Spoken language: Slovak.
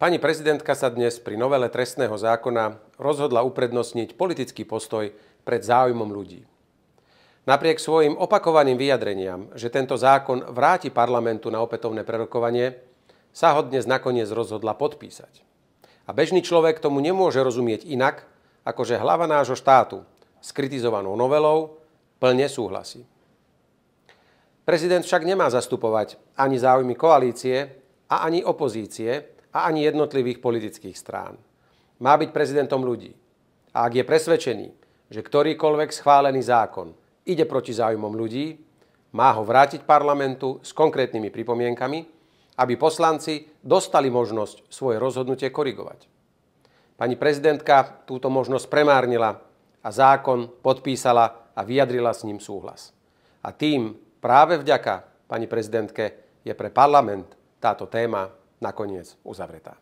Pani prezidentka sa dnes pri novele trestného zákona rozhodla uprednostniť politický postoj pred záujmom ľudí. Napriek svojim opakovaným vyjadreniam, že tento zákon vráti parlamentu na opätovné prerokovanie, sa ho dnes nakoniec rozhodla podpísať. A bežný človek tomu nemôže rozumieť inak, ako že hlava nášho štátu s kritizovanou novelou plne súhlasí. Prezident však nemá zastupovať ani záujmy koalície a ani opozície, a ani jednotlivých politických strán. Má byť prezidentom ľudí. A ak je presvedčený, že ktorýkoľvek schválený zákon ide proti záujmom ľudí, má ho vrátiť parlamentu s konkrétnymi pripomienkami, aby poslanci dostali možnosť svoje rozhodnutie korigovať. Pani prezidentka túto možnosť premárnila a zákon podpísala a vyjadrila s ním súhlas. A tým práve vďaka pani prezidentke je pre parlament táto téma nakoniec uzavretá.